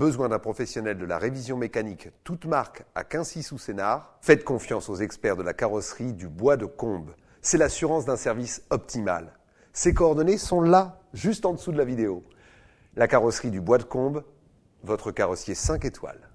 Besoin d'un professionnel de la révision mécanique, toute marque à Quincy sous Sénard Faites confiance aux experts de la carrosserie du bois de Combe. C'est l'assurance d'un service optimal. Ces coordonnées sont là, juste en dessous de la vidéo. La carrosserie du bois de Combe, votre carrossier 5 étoiles.